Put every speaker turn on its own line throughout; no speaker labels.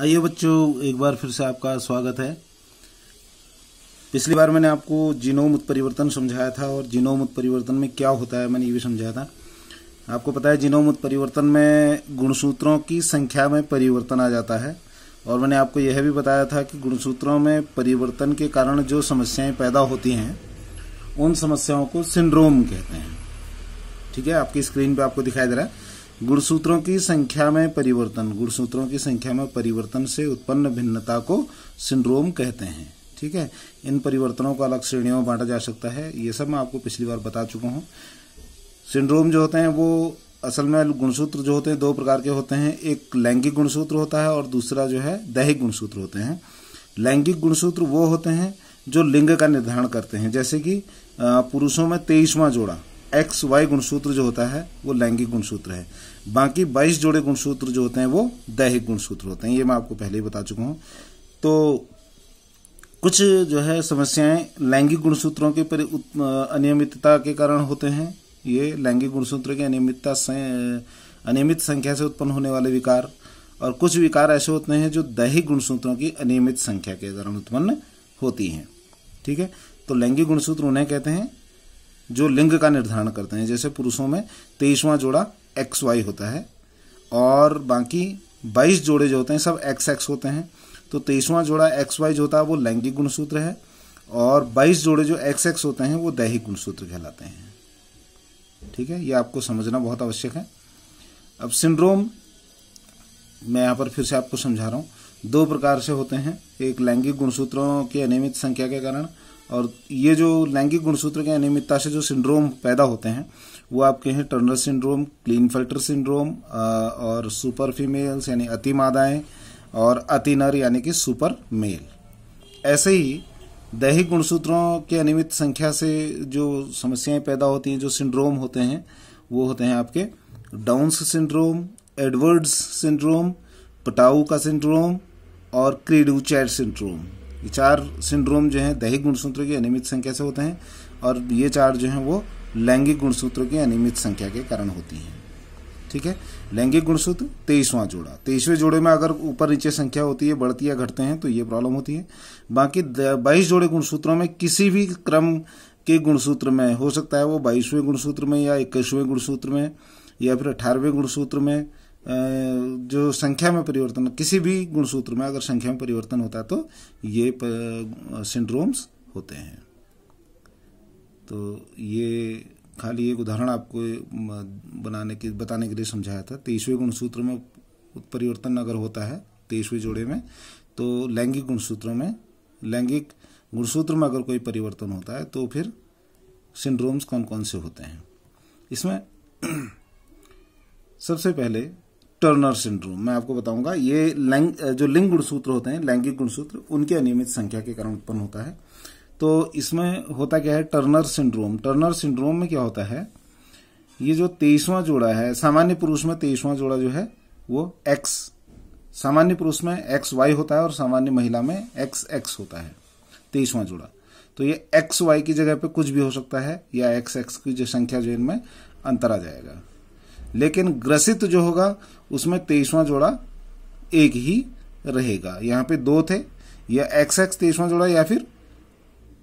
आइए बच्चों एक बार फिर से आपका स्वागत है पिछली बार मैंने आपको जीनोम उत्परिवर्तन समझाया था और जीनोम उत्परिवर्तन में क्या होता है मैंने ये भी समझाया था आपको पता है जीनोम उत्परिवर्तन में गुणसूत्रों की संख्या में परिवर्तन आ जाता है और मैंने आपको यह भी बताया था कि गुणसूत्रों में परिवर्तन के कारण जो समस्याएं पैदा होती हैं उन समस्याओं को सिंड्रोम कहते हैं ठीक है आपकी स्क्रीन पर आपको दिखाई दे रहा है गुणसूत्रों की संख्या में परिवर्तन गुणसूत्रों की संख्या में परिवर्तन से उत्पन्न भिन्नता को सिंड्रोम कहते हैं ठीक है इन परिवर्तनों को अलग श्रेणियों में बांटा जा सकता है ये सब मैं आपको पिछली बार बता चुका हूं सिंड्रोम जो होते हैं वो असल में गुणसूत्र जो होते हैं दो प्रकार के होते हैं एक लैंगिक गुणसूत्र होता है और दूसरा जो है दैहिक गुणसूत्र होते हैं लैंगिक गुणसूत्र वो होते हैं जो लिंग का निर्धारण करते हैं जैसे कि पुरुषों में तेईसवां जोड़ा एक्स वाई गुणसूत्र जो होता है वो लैंगिक गुणसूत्र है बाकी बाईस जोड़े गुणसूत्र जो होते हैं वो दैहिक गुणसूत्र होते हैं ये मैं आपको पहले ही बता चुका हूं तो कुछ जो है समस्याएं लैंगिक गुणसूत्रों के अनियमितता के कारण होते हैं ये लैंगिक गुणसूत्र की अनियमितता से अनियमित संख्या से उत्पन्न होने वाले विकार और कुछ विकार ऐसे होते हैं जो दैहिक गुणसूत्रों की अनियमित संख्या के कारण उत्पन्न होती हैं ठीक है तो लैंगिक गुणसूत्र उन्हें कहते हैं जो लिंग का निर्धारण करते हैं जैसे पुरुषों में तेईसवां जोड़ा एक्स वाई होता है और बाकी बाईस जोड़े जो होते हैं सब एक्स एक्स होते हैं तो तेईसवां जोड़ा एक्स वाई जो होता है वो लैंगिक गुणसूत्र है और बाईस जोड़े जो एक्स एक्स होते हैं वो दैहिक गुणसूत्र कहलाते हैं ठीक है ये आपको समझना बहुत आवश्यक है अब सिंड्रोम मैं यहाँ पर फिर से आपको समझा रहा हूँ दो प्रकार से होते हैं एक लैंगिक गुणसूत्रों की अनियमित संख्या के कारण और ये जो लैंगिक गुणसूत्र के अनियमितता से जो सिंड्रोम पैदा होते हैं वो आपके हैं Turner syndrome Klinefelter syndrome और सुपर फीमेल्स यानी अति मादाएँ और अति नर यानी कि सुपर मेल ऐसे ही दैहिक गुणसूत्रों के अनियमित संख्या से जो समस्याएं पैदा होती हैं जो सिंड्रोम होते हैं वो होते हैं आपके Down's syndrome Edwards syndrome Patau का सिंड्रोम और क्रीडूचैट सिंड्रोम ये चार सिंड्रोम जो है दैहिक गुणसूत्रों की अनियमित संख्या से होते हैं और ये चार जो हैं वो लैंगिक गुणसूत्रों की अनियमित संख्या के कारण होती हैं ठीक है लैंगिक गुणसूत्र तेईसवां जोड़ा तेईसवें जोड़े में अगर ऊपर नीचे संख्या होती है बढ़ती या घटते हैं तो ये प्रॉब्लम होती है बाकी बाईस जोड़े गुणसूत्रों में किसी भी क्रम के गुणसूत्र में हो सकता है वो बाईसवें गुणसूत्र में या इक्कीसवें गुणसूत्र में या फिर अठारहवें गुणसूत्र में जो संख्या में परिवर्तन किसी भी गुणसूत्र में अगर संख्या में परिवर्तन होता है तो ये सिंड्रोम्स होते हैं तो ये खाली एक उदाहरण आपको बनाने के बताने के लिए समझाया था तेईसवें गुणसूत्र में परिवर्तन अगर होता है तेईसवें जोड़े में तो लैंगिक गुणसूत्रों में लैंगिक गुणसूत्र में अगर कोई परिवर्तन होता है तो फिर सिंड्रोम्स कौन कौन से होते हैं इसमें सबसे पहले टर्नर सिंड्रोम मैं आपको बताऊंगा ये लैंग जो लिंग गुणसूत्र होते हैं लैंगिक गुणसूत्र उनके अनियमित संख्या के कारण उत्पन्न होता है तो इसमें होता क्या है टर्नर सिंड्रोम टर्नर सिंड्रोम में क्या होता है ये जो तेईसवां जोड़ा है सामान्य पुरुष में तेईसवां जोड़ा जो है वो एक्स सामान्य पुरुष में एक्स वाई होता है और सामान्य महिला में एक्स एक्स होता है तेईसवां जोड़ा तो ये एक्स वाई की जगह पे कुछ भी हो सकता है या एक्स एक्स की जो संख्या जो इनमें अंतर आ जाएगा लेकिन ग्रसित जो होगा उसमें तेईसवां जोड़ा एक ही रहेगा यहां पे दो थे या एक्स एक्स तेईसवां जोड़ा या फिर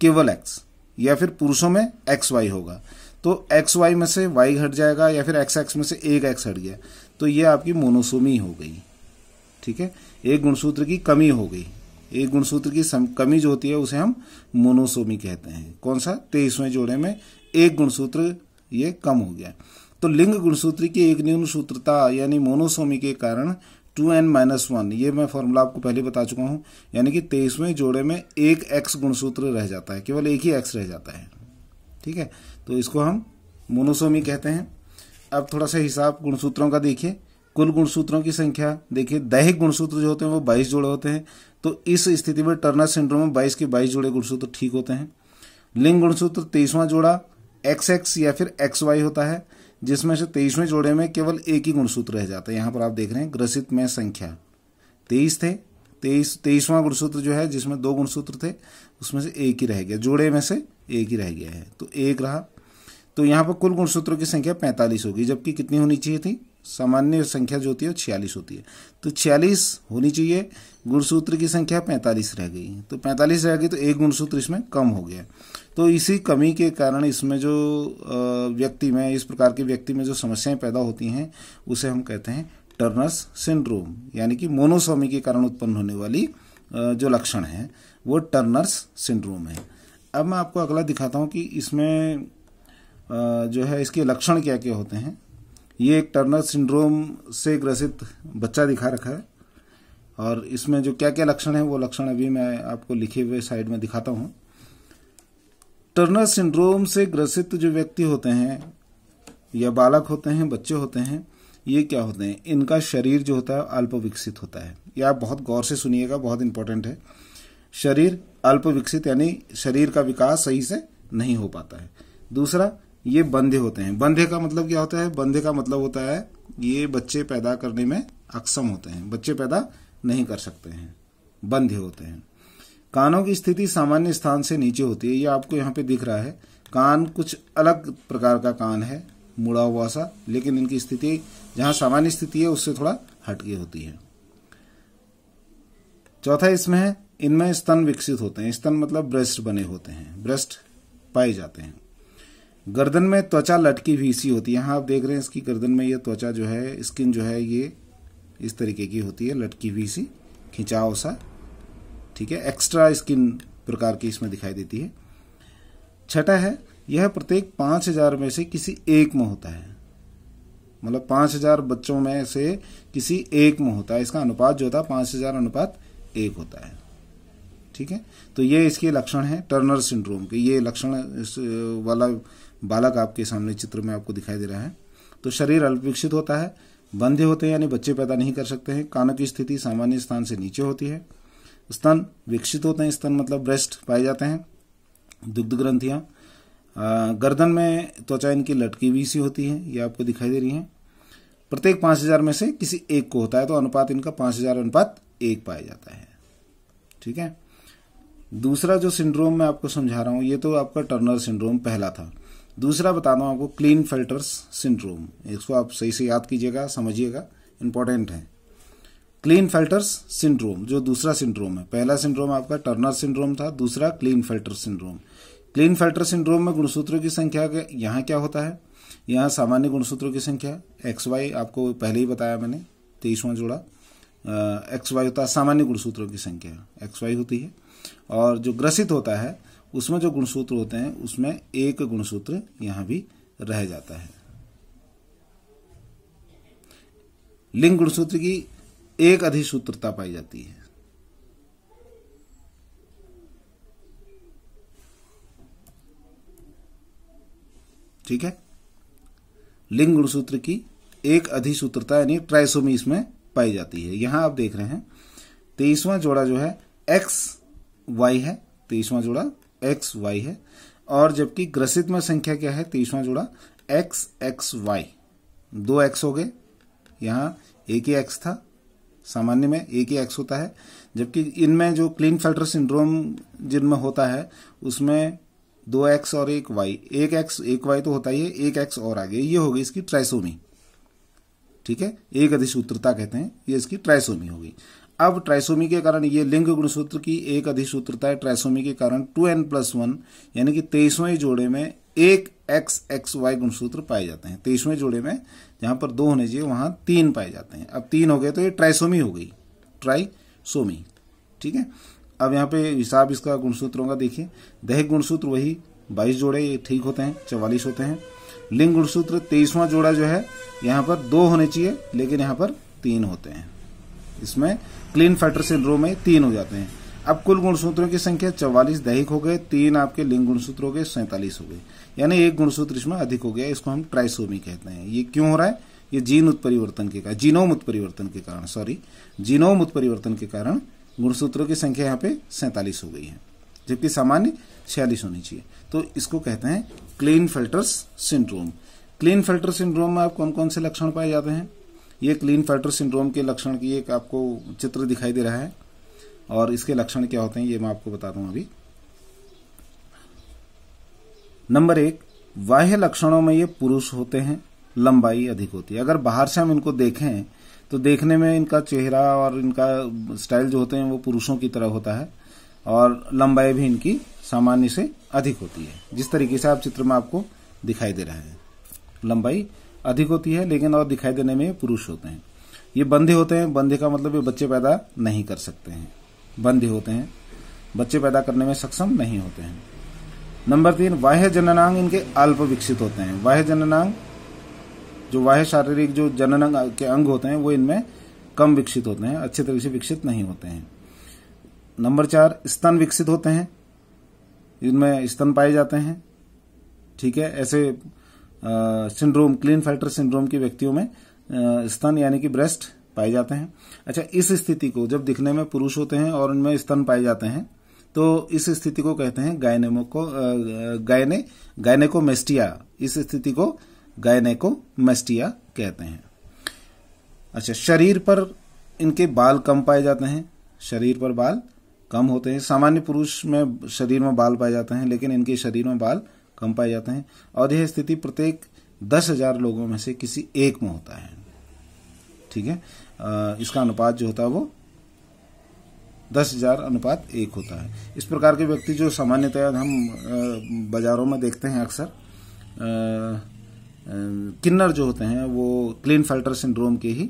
केवल एक्स या फिर पुरुषों में एक्स वाई होगा तो एक्स वाई में से वाई घट जाएगा या फिर एक्स एक्स में से एक एक्स हट गया तो ये आपकी मोनोसोमी हो गई ठीक है एक गुणसूत्र की कमी हो गई एक गुणसूत्र की कमी जो होती है उसे हम मोनोसोमी कहते हैं कौन सा तेईसवें जोड़े में एक गुणसूत्र ये कम हो गया तो लिंग गुणसूत्र की एक न्यून सूत्रता यानी मोनोसोमी के कारण टू एन माइनस वन ये मैं फॉर्मूला आपको पहले बता चुका हूँ यानी कि तेईसवें जोड़े में एक एक्स गुणसूत्र रह जाता है केवल एक ही एक्स रह जाता है ठीक है तो इसको हम मोनोसोमी कहते हैं अब थोड़ा सा हिसाब गुणसूत्रों का देखिए कुल गुणसूत्रों की संख्या देखिए दैहिक गुणसूत्र जो होते हैं वो बाईस जोड़े होते हैं तो इस स्थिति में टर्नर सिंड्रोम में बाईस के बाईस जोड़े गुणसूत्र ठीक होते हैं लिंग गुणसूत्र तेईसवां जोड़ा एक्स एक्स या फिर एक्स वाई होता है जिसमें से तेईसवें जोड़े में केवल एक ही गुणसूत्र रह जाता है यहाँ पर आप देख रहे हैं ग्रसित में संख्या तेईस थे तेईस तेईसवां गुणसूत्र जो है जिसमें दो गुणसूत्र थे उसमें से एक ही रह गया जोड़े में से एक ही रह गया है तो एक रहा तो यहाँ पर कुल गुणसूत्रों की संख्या पैंतालीस होगी जबकि कितनी होनी चाहिए थी सामान्य संख्या जो होती है छियालीस होती है तो छियालीस होनी चाहिए गुणसूत्र की संख्या पैंतालीस रह गई तो पैंतालीस रह गई तो एक गुणसूत्र इसमें कम हो गया तो इसी कमी के कारण इसमें जो व्यक्ति में इस प्रकार के व्यक्ति में जो समस्याएं पैदा होती हैं उसे हम कहते हैं टर्नस सिंड्रोम यानी कि मोनोसोमी के कारण उत्पन्न होने वाली जो लक्षण है वो टर्नर्स सिंड्रोम है अब मैं आपको अगला दिखाता हूँ कि इसमें जो है इसके लक्षण क्या क्या होते हैं ये एक टर्नर सिंड्रोम से ग्रसित बच्चा दिखा रखा है और इसमें जो क्या क्या लक्षण है वो लक्षण अभी मैं आपको लिखे हुए साइड में दिखाता हूँ टर्नर सिंड्रोम से ग्रसित जो व्यक्ति होते हैं या बालक होते हैं बच्चे होते हैं ये क्या होते हैं इनका शरीर जो होता है अल्प विकसित होता है यह आप बहुत गौर से सुनिएगा बहुत इंपॉर्टेंट है शरीर अल्प विकसित यानी शरीर का विकास सही से नहीं हो पाता है दूसरा ये बंधे होते हैं बंधे का मतलब क्या होता है बंधे का मतलब होता है ये बच्चे पैदा करने में अक्षम होते हैं बच्चे पैदा नहीं कर सकते हैं बंधे होते हैं कानों की स्थिति सामान्य स्थान से नीचे होती है ये आपको यहाँ पे दिख रहा है कान कुछ अलग प्रकार का कान है मुड़ा हुआ सा लेकिन इनकी स्थिति जहां सामान्य स्थिति है उससे थोड़ा हटके होती है चौथा इसमें है इनमें स्तन विकसित होते हैं स्तन मतलब ब्रेस्ट बने होते हैं ब्रेस्ट पाए जाते हैं गर्दन में त्वचा लटकी हुई सी होती है यहाँ आप देख रहे हैं इसकी गर्दन में ये त्वचा जो है स्किन जो है ये इस तरीके की होती है लटकी हुई सी खिंचाव सा ठीक है एक्स्ट्रा स्किन प्रकार की इसमें दिखाई देती है छठा है यह प्रत्येक पाँच हजार में से किसी एक में होता है मतलब पाँच हजार बच्चों में से किसी एक में होता है इसका अनुपात जो होता है पाँच हजार अनुपात एक होता है ठीक है तो ये इसके लक्षण है टर्नर सिंड्रोम के ये लक्षण वाला बालक आपके सामने चित्र में आपको दिखाई दे रहा है तो शरीर अल्पविकसित होता है बंधे होते हैं यानी बच्चे पैदा नहीं कर सकते हैं कानों की स्थिति सामान्य स्थान से नीचे होती है स्तन विकसित होते हैं स्तन मतलब ब्रेस्ट पाए जाते हैं दुग्ध ग्रंथियां गर्दन में त्वचा इनकी लटकी हुई सी होती है ये आपको दिखाई दे रही है प्रत्येक पांच हजार में से किसी एक को होता है तो अनुपात इनका पांच हजार अनुपात एक पाया जाता है ठीक है दूसरा जो सिंड्रोम मैं आपको समझा रहा हूँ ये तो आपका टर्नर सिंड्रोम पहला था दूसरा बता दूँ आपको क्लीन फिल्टर्स सिंड्रोम इसको आप सही से याद कीजिएगा समझिएगा इंपॉर्टेंट है क्लीन फिल्टर्स सिंड्रोम जो दूसरा सिंड्रोम है पहला सिंड्रोम आपका टर्नर सिंड्रोम था दूसरा Klinefelter syndrome Klinefelter syndrome में गुणसूत्रों की संख्या यहाँ क्या होता है यहाँ सामान्य गुणसूत्रों की संख्या एक्स वाई आपको पहले ही बताया मैंने तेईसवां जोड़ा एक्स वाई होता है सामान्य गुणसूत्रों की संख्या एक्स वाई होती है और जो ग्रसित होता है उसमें जो गुणसूत्र होते हैं उसमें एक गुणसूत्र यहां भी रह जाता है लिंग गुणसूत्र की एक अधिसूत्रता पाई जाती है ठीक है लिंग गुणसूत्र की एक अधिसूत्रता यानी ट्राइसोमी इसमें पाई जाती है यहां आप देख रहे हैं तेईसवां जोड़ा जो है एक्स वाई है तेईसवां जोड़ा एक्स वाई है और जबकि ग्रसित में संख्या क्या है तीसवा जोड़ा एक्स एक्स वाई दो एक्स हो गए यहाँ एक ही एक्स था सामान्य में एक ही एक्स होता है जबकि इनमें जो क्लीन फिल्टर सिंड्रोम जिनमें होता है उसमें दो एक्स और एक वाई एक एक्स एक वाई तो होता ही है एक एक्स और आगे ये होगी इसकी ट्राइसोमी ठीक है एक अधिसूत्रता कहते हैं ये इसकी ट्राइसोमी होगी अब ट्राइसोमी के कारण ये लिंग गुणसूत्र की एक अधिसूत्रता है ट्राइसोमी के कारण टू एन प्लस वन यानी कि तेईसवें जोड़े में एक एक्स एक्स वाई गुणसूत्र पाए जाते हैं तेईसवें जोड़े में जहां पर दो होने चाहिए वहां तीन पाए जाते हैं अब तीन हो गए तो ये ट्राइसोमी हो गई ट्राइसोमी ठीक है अब यहाँ पे हिसाब इसका गुणसूत्रों का देखिए दहिक गुणसूत्र वही बाईस जोड़े ठीक होते हैं चवालीस होते हैं लिंग गुणसूत्र तेईसवां जोड़ा जो है यहाँ पर दो होने चाहिए लेकिन यहाँ पर तीन होते हैं इसमें क्लीन फैक्टर सिंड्रोम में तीन हो जाते हैं अब कुल गुणसूत्रों की संख्या चौवालीस दैहिक हो गए तीन आपके लिंग गुणसूत्र हो गए सैंतालीस हो गए यानी एक गुणसूत्र इसमें अधिक हो गया इसको हम ट्राइसोमी कहते हैं ये क्यों हो रहा है ये जीन उत्परिवर्तन के कारण जीनोम उत्परिवर्तन के कारण सॉरी जीनोम उत्परिवर्तन के कारण गुणसूत्रों की संख्या यहाँ पे सैंतालीस हो गई है जबकि सामान्य छियालीस होनी चाहिए तो इसको कहते हैं Klinefelter's syndrome Klinefelter syndrome में आप कौन कौन से लक्षण पाए जाते हैं ये क्लीन फाइटर सिंड्रोम के लक्षण की एक आपको चित्र दिखाई दे रहा है और इसके लक्षण क्या होते हैं ये मैं आपको बता दूं अभी नंबर एक बाह्य लक्षणों में ये पुरुष होते हैं लंबाई अधिक होती है अगर बाहर से हम इनको देखें तो देखने में इनका चेहरा और इनका स्टाइल जो होते हैं वो पुरुषों की तरह होता है और लंबाई भी इनकी सामान्य से अधिक होती है जिस तरीके से आप चित्र में आपको दिखाई दे रहा है लंबाई अधिक होती है लेकिन और दिखाई देने में पुरुष होते हैं ये बंधे होते हैं बंधे का मतलब ये बच्चे पैदा नहीं कर सकते हैं बंधे होते हैं बच्चे पैदा करने में सक्षम नहीं होते हैं नंबर तीन बाह्य जननांग इनके अल्प विकसित होते हैं बाह्य जननांग जो बाह्य शारीरिक जो जननांग के अंग होते हैं वो इनमें कम विकसित होते हैं अच्छे तरीके से विकसित नहीं होते हैं नंबर चार स्तन विकसित होते हैं इनमें स्तन पाए जाते हैं ठीक है ऐसे सिंड्रोम क्लीन फाइटर सिंड्रोम के व्यक्तियों में स्तन यानी कि ब्रेस्ट पाए जाते हैं अच्छा इस स्थिति को जब दिखने में पुरुष होते हैं और उनमें स्तन पाए जाते हैं तो इस स्थिति को कहते हैं गायनेमोको गायने गायनेकोमेस्टिया इस स्थिति को गायनेकोमेस्टिया कहते हैं अच्छा शरीर पर इनके बाल कम पाए जाते हैं शरीर पर बाल कम होते हैं सामान्य पुरुष में शरीर में बाल पाए जाते हैं लेकिन इनके शरीर में बाल कम पाए जाते हैं और यह स्थिति प्रत्येक दस हजार लोगों में से किसी एक में होता है ठीक है इसका अनुपात जो होता है वो दस हजार अनुपात एक होता है इस प्रकार के व्यक्ति जो सामान्यतया हम बाजारों में देखते हैं अक्सर किन्नर जो होते हैं वो क्लीन फिल्टर सिंड्रोम के ही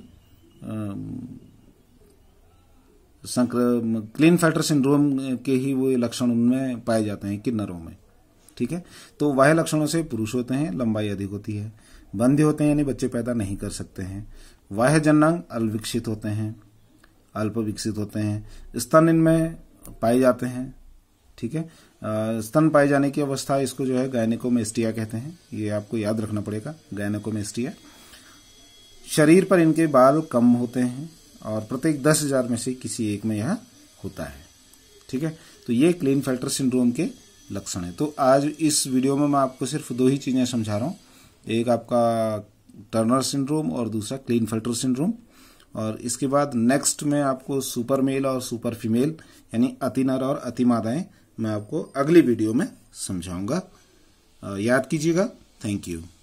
संक्र क्लीन फिल्टर सिंड्रोम के ही वो लक्षण उनमें पाए जाते हैं किन्नरों में ठीक है तो वह लक्षणों से पुरुष होते हैं लंबाई अधिक होती है बंधे होते हैं यानी बच्चे पैदा नहीं कर सकते हैं वह जनांग अल्पविकसित होते हैं अल्प विकसित होते हैं स्तन इनमें पाए जाते हैं ठीक है स्तन पाए जाने की अवस्था इसको जो है गायनिकोमेस्टिया कहते हैं ये आपको याद रखना पड़ेगा गायनिकोमेस्टिया शरीर पर इनके बाल कम होते हैं और प्रत्येक दस हजार में से किसी एक में यह होता है ठीक है तो ये क्लीन फिल्टर सिंड्रोम के लक्षण है तो आज इस वीडियो में मैं आपको सिर्फ दो ही चीज़ें समझा रहा हूँ एक आपका टर्नर सिंड्रोम और दूसरा क्लीन फिल्टर सिंड्रोम और इसके बाद नेक्स्ट में आपको सुपर मेल और सुपर फीमेल यानी अति नर और अति मादाएं मैं आपको अगली वीडियो में समझाऊंगा याद कीजिएगा थैंक यू